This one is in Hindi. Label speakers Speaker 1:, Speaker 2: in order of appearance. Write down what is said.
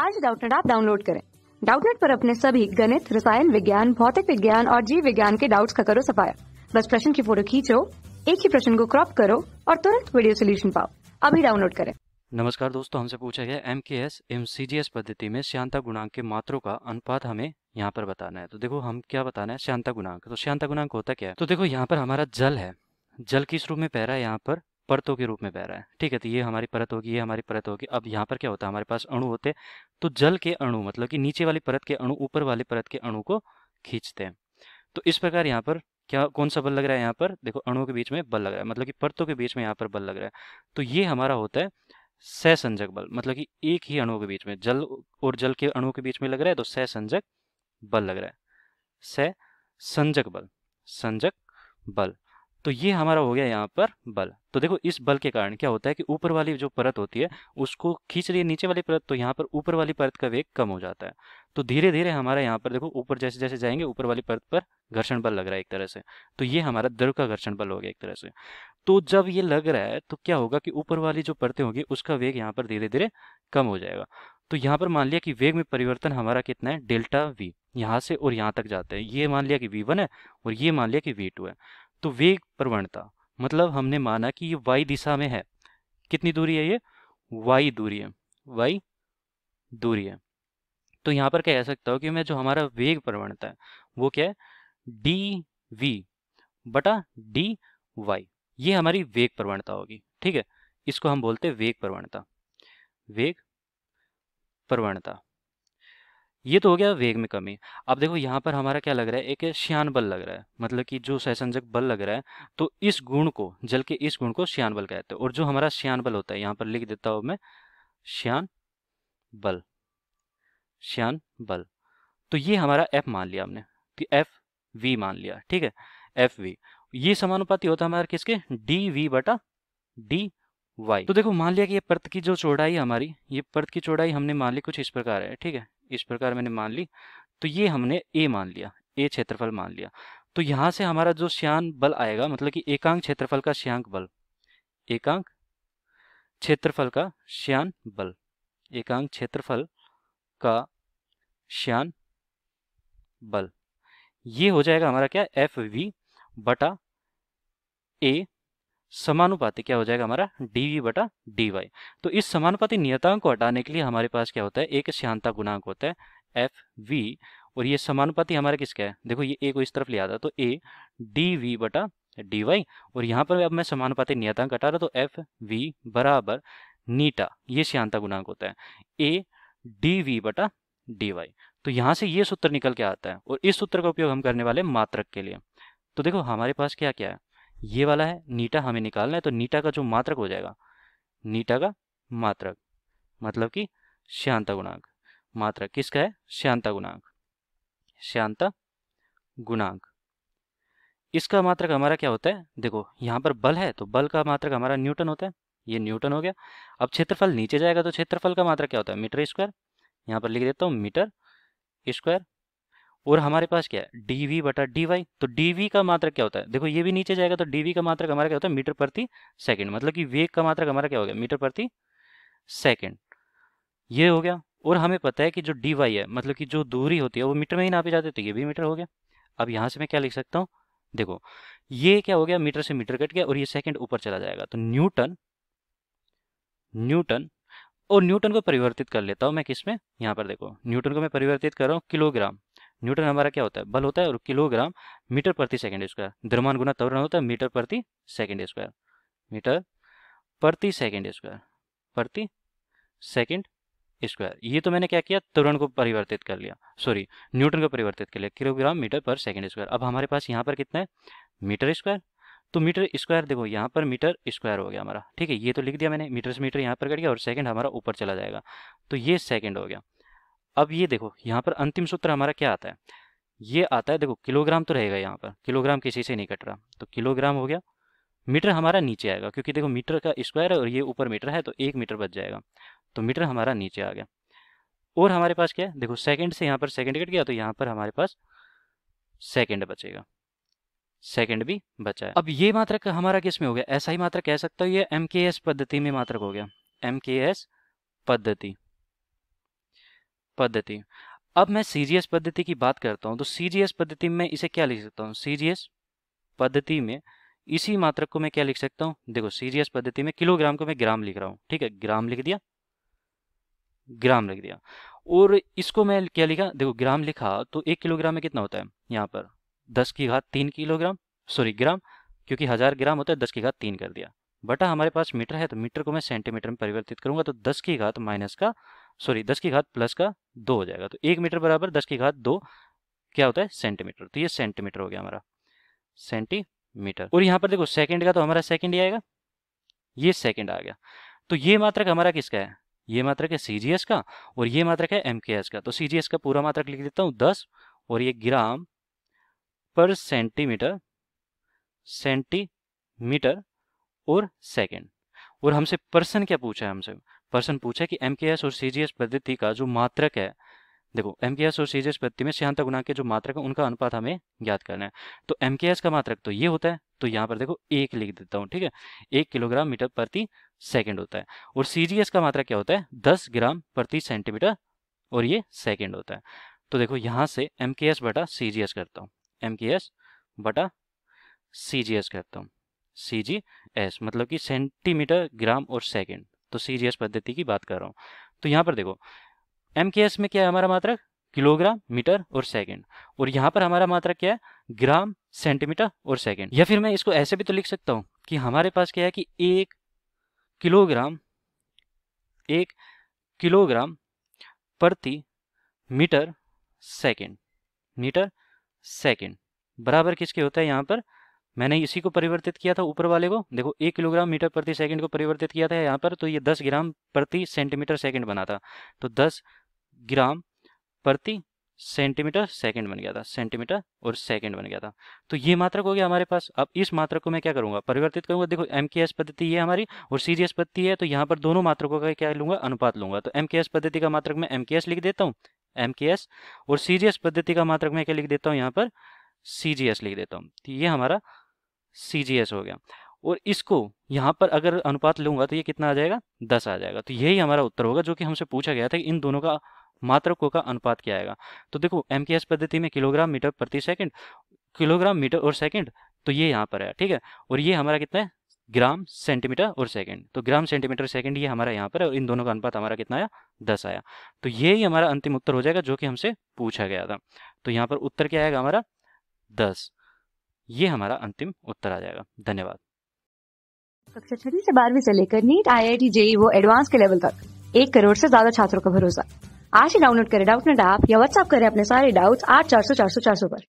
Speaker 1: आज डाउटनेट आप डाउनलोड करें डाउटनेट पर अपने सभी गणित रसायन विज्ञान भौतिक विज्ञान और जीव विज्ञान के डाउट्स का करो सफाया बस प्रश्न की फोटो खींचो एक ही प्रश्न को क्रॉप करो और तुरंत वीडियो सोल्यूशन पाओ अभी डाउनलोड करें नमस्कार दोस्तों हमसे पूछा गया M K S M C G S पद्धति में श्यांता गुणांक के मात्रों का अनुपात हमें यहाँ पर बताना है तो देखो हम क्या बताना है श्यांता गुणांक तो श्यांता गुणांक होता क्या है तो देखो यहाँ पर हमारा जल है जल किस रूप में पैरा है यहाँ पर परतों के रूप में बह रहा है ठीक है तो ये हमारी परत होगी ये हमारी परत होगी अब यहाँ पर क्या होता है हमारे पास अणु होते तो जल के अणु मतलब कि नीचे वाली परत के अणु ऊपर वाली परत के अणु को खींचते हैं तो इस प्रकार यहाँ पर क्या कौन सा बल लग रहा है यहाँ पर देखो अणुओं के बीच में बल लग रहा है मतलब कि परतों के बीच में यहाँ पर बल लग रहा है तो ये हमारा होता है सहसंजक बल मतलब कि एक ही अणुओं के बीच में जल और जल के अणुओं के बीच में लग रहा है तो सहसंजक बल लग रहा है सहसंजक संजक बल संजक बल तो ये हमारा हो गया यहाँ पर बल तो देखो इस बल के कारण क्या होता है कि ऊपर वाली जो परत होती है उसको खींच रही है नीचे वाली परत तो यहाँ पर ऊपर वाली परत का वेग कम हो जाता है तो धीरे धीरे हमारा यहाँ पर देखो ऊपर जैसे जैसे जाएंगे ऊपर वाली परत पर घर्षण बल लग रहा है एक तरह से तो ये हमारा द्रव का घर्षण बल हो गया एक तरह से तो जब ये लग रहा है तो क्या होगा कि ऊपर वाली जो परतें होगी उसका वेग यहाँ पर धीरे धीरे कम हो जाएगा तो यहाँ पर मान लिया कि वेग में परिवर्तन हमारा कितना है डेल्टा वी यहाँ से और यहाँ तक जाते हैं ये मान लिया कि वी वन है और ये मान लिया कि वी टू है तो वेग प्रवणता मतलब हमने माना कि ये वाई दिशा में है कितनी दूरी है ये वाई दूरी है वाई दूरी है तो यहाँ पर कह सकता हूँ कि मैं जो हमारा वेग प्रवणता है वो क्या है डी वी बटा डी वाई ये हमारी वेग प्रवणता होगी ठीक है इसको हम बोलते हैं वेग प्रवणता वेग प्रवणता ये तो हो गया वेग में कमी अब देखो यहाँ पर हमारा क्या लग रहा है एक श्यान बल लग रहा है मतलब कि जो सहसंजक बल लग रहा है तो इस गुण को जल के इस गुण को श्यान बल कहते हैं और जो हमारा श्यान बल होता है यहाँ पर लिख देता हूँ मैं श्यान बल श्यान बल तो ये हमारा एफ मान लिया हमने कि एफ वी मान लिया ठीक है एफ वी ये समानुपाति होता है हमारा किसके डी वी बटा डी वाई तो देखो मान लिया कि ये पर्त की जो चौड़ाई हमारी ये पर्त की चौड़ाई हमने मान ली कुछ इस प्रकार है ठीक है इस प्रकार मैंने मान ली तो ये हमने ए मान लिया ए क्षेत्रफल मान लिया तो यहाँ से हमारा जो श्यान बल आएगा मतलब कि एकांक क्षेत्रफल का श्यांक बल एकांक क्षेत्रफल का श्यान बल एकांक क्षेत्रफल का श्यान बल ये हो जाएगा हमारा क्या एफ वी बटा ए समानुपाती क्या हो जाएगा हमारा डी बटा डी वाई तो इस समानुपाती नियतांक को हटाने के लिए हमारे पास क्या होता है एक श्यांता गुणांक होता है एफ वी और ये समानुपाती हमारा किसका है देखो ये ए को इस तरफ ले आता है तो ए डी वी बटा डी वाई और यहाँ पर अब मैं समानुपाती नियतांक हटा रहा तो एफ वी बराबर नीटा ये श्यांता गुणांक होता है ए डी वी बटा डी वाई तो यहाँ से ये सूत्र निकल के आता है और इस सूत्र का उपयोग हम करने वाले मात्रक के लिए तो देखो हमारे पास क्या क्या है ये वाला है नीटा हमें निकालना है तो नीटा का जो मात्रक हो जाएगा नीटा का मात्रक मतलब कि श्यांता गुणांक मात्रक किसका है श्यांता गुणांक श्यांता गुणांक इसका मात्रक हमारा क्या होता है देखो यहाँ पर बल है तो बल का मात्रक हमारा न्यूटन होता है ये न्यूटन हो गया अब क्षेत्रफल नीचे जाएगा तो क्षेत्रफल का मात्रक क्या होता है मीटर स्क्वायर यहाँ पर लिख देता हूँ मीटर स्क्वायर और हमारे पास क्या है डी वी बटा डी वाई तो डी वी का मात्रक क्या होता है देखो ये भी नीचे जाएगा तो डी वी का मात्रक हमारा क्या होता है मीटर प्रति सेकंड मतलब कि वेग का मात्रक हमारा क्या हो गया मीटर प्रति सेकंड ये हो गया और हमें पता है कि जो डी वाई है मतलब कि जो दूरी होती है वो मीटर में ही नापे जाते तो ये भी मीटर हो गया अब यहाँ से मैं क्या लिख सकता हूँ देखो ये क्या हो गया मीटर से मीटर कट गया और ये सेकंड ऊपर चला जाएगा तो न्यूटन न्यूटन और न्यूटन को परिवर्तित कर लेता हूँ मैं किस में यहाँ पर देखो न्यूटन को मैं परिवर्तित कर रहा हूँ किलोग्राम न्यूटन हमारा क्या होता है बल होता है और किलोग्राम मीटर प्रति सेकेंड स्क्वायर द्रमान गुना त्वरण होता है मीटर प्रति सेकेंड स्क्वायर मीटर प्रति सेकेंड स्क्वायर प्रति सेकेंड स्क्वायर ये तो मैंने क्या किया त्वरण को परिवर्तित कर लिया सॉरी न्यूटन को परिवर्तित कर लिया किलोग्राम मीटर पर सेकेंड स्क्वायर अब हमारे पास यहाँ पर कितना है मीटर स्क्वायर तो मीटर स्क्वायर देखो यहाँ पर मीटर स्क्वायर हो गया हमारा ठीक है ये तो लिख दिया मैंने मीटर से मीटर यहाँ पर कट गया और सेकंड हमारा ऊपर चला जाएगा तो ये सेकंड हो गया अब ये देखो यहाँ पर अंतिम सूत्र हमारा क्या आता है ये आता है देखो किलोग्राम तो रहेगा यहाँ पर किलोग्राम किसी से नहीं कट रहा तो किलोग्राम हो गया मीटर हमारा नीचे आएगा क्योंकि देखो मीटर का स्क्वायर है और ये ऊपर मीटर है तो एक मीटर बच जाएगा तो मीटर हमारा नीचे आ गया और हमारे पास क्या है देखो सेकंड से यहाँ पर सेकंड कट गया तो यहाँ पर हमारे पास सेकंड बचेगा सेकंड भी बचा है अब ये मात्रक हमारा किस में हो गया ऐसा ही मात्र कह सकता हूँ ये एम पद्धति में मात्रक हो गया एम पद्धति पद्धति अब मैं सीजीएस पद्धति की बात करता हूँ तो सीजीएस पद्धति में इसे क्या लिख सकता हूँ सीजीएस पद्धति में इसी मात्रक को मैं क्या लिख सकता हूँ देखो सीजीएस पद्धति में किलोग्राम को मैं ग्राम लिख रहा हूँ ठीक है ग्राम लिख दिया ग्राम लिख दिया और इसको मैं क्या लिखा देखो ग्राम लिखा तो एक किलोग्राम में कितना होता है यहाँ पर दस की घात तीन किलोग्राम सॉरी ग्राम क्योंकि हजार ग्राम होता है दस की घात तीन कर दिया बटा हमारे पास मीटर है तो मीटर को मैं सेंटीमीटर में परिवर्तित करूंगा तो दस की घात माइनस का सॉरी दस की घात प्लस का दो हो जाएगा तो एक मीटर बराबर दस की घात दो क्या होता है सेंटीमीटर तो ये सेंटीमीटर हो गया हमारा सेंटीमीटर और यहाँ पर देखो सेकेंड का तो हमारा सेकेंड ही आएगा ये सेकेंड आ गया तो ये मात्रक हमारा किसका है ये मात्रक है सी का और ये मात्रक है एम का तो सी का पूरा मात्रक लिख देता हूँ दस और ये ग्राम पर सेंटीमीटर सेंटीमीटर और सेकेंड और हमसे पर्सन क्या पूछा है हमसे पर्सन पूछे कि एम और सी पद्धति का जो मात्रक है देखो एम और सी पद्धति में श्यांता गुणा के जो मात्रक है उनका अनुपात हमें ज्ञात करना है तो एम का मात्रक तो ये होता है तो यहाँ पर देखो एक लिख देता हूँ ठीक है एक किलोग्राम मीटर प्रति सेकेंड होता है और सी का मात्रा क्या होता है दस ग्राम प्रति सेंटीमीटर और ये सेकेंड होता है तो देखो यहाँ से एम के एस बटा सी जी एस करता हूँ एम के एस बटा सी जी एस करता हूँ सी जी एस मतलब कि सेंटीमीटर ग्राम और सेकेंड तो सीजीएस पद्धति की बात कर रहा हूँ तो यहाँ पर देखो एम में क्या है हमारा मात्रक किलोग्राम मीटर और सेकंड और यहाँ पर हमारा मात्रक क्या है ग्राम सेंटीमीटर और सेकंड या फिर मैं इसको ऐसे भी तो लिख सकता हूँ कि हमारे पास क्या है कि एक किलोग्राम एक किलोग्राम प्रति मीटर सेकंड मीटर सेकंड बराबर किसके होता है यहाँ पर मैंने इसी को परिवर्तित किया था ऊपर वाले को देखो एक किलोग्राम मीटर प्रति सेकंड को परिवर्तित किया था यहाँ पर तो ये दस ग्राम प्रति सेंटीमीटर सेकंड बना था तो दस ग्राम प्रति सेंटीमीटर सेकंड बन गया था सेंटीमीटर और सेकंड बन गया था तो ये मात्रक हो गया हमारे पास अब इस मात्रक को मैं क्या करूंगा परिवर्तित करूंगा देखो एम के एस पद्धति ये हमारी और सी जी एस पद्धति है तो यहाँ पर दोनों मात्रकों का क्या लूंगा अनुपात लूंगा तो एम के एस पद्धति का मात्रक मैं एम के एस लिख देता हूँ एम के एस और सी जी एस पद्धति का मात्रक मैं क्या लिख देता हूँ यहाँ पर सी जी एस लिख देता हूँ तो ये हमारा सी हो गया और इसको यहाँ पर अगर अनुपात लूँगा तो ये कितना आ जाएगा दस आ जाएगा तो यही हमारा उत्तर होगा जो कि हमसे पूछा गया था कि इन दोनों का मात्रकों का अनुपात क्या आएगा तो देखो एम पद्धति में किलोग्राम मीटर प्रति सेकंड किलोग्राम मीटर और सेकंड तो ये यहाँ पर है ठीक है और ये हमारा कितना है ग्राम सेंटीमीटर और सेकंड तो ग्राम सेंटीमीटर सेकंड ये हमारा यहाँ पर है और इन दोनों का अनुपात हमारा कितना आया दस आया तो ये ही हमारा अंतिम उत्तर हो जाएगा जो कि हमसे पूछा गया था तो यहाँ पर उत्तर क्या आएगा हमारा दस ये हमारा अंतिम उत्तर आ जाएगा धन्यवाद कक्षा छठी से बारहवीं से लेकर NEET IIT JEE वो एडवांस के लेवल तक एक करोड़ से ज्यादा छात्रों का भरोसा आज ही डाउनलोड करें डाउट नेट ऐप या व्हाट्सअप करें अपने सारे डाउट्स आठ चार सौ चार सौ चार सौ पर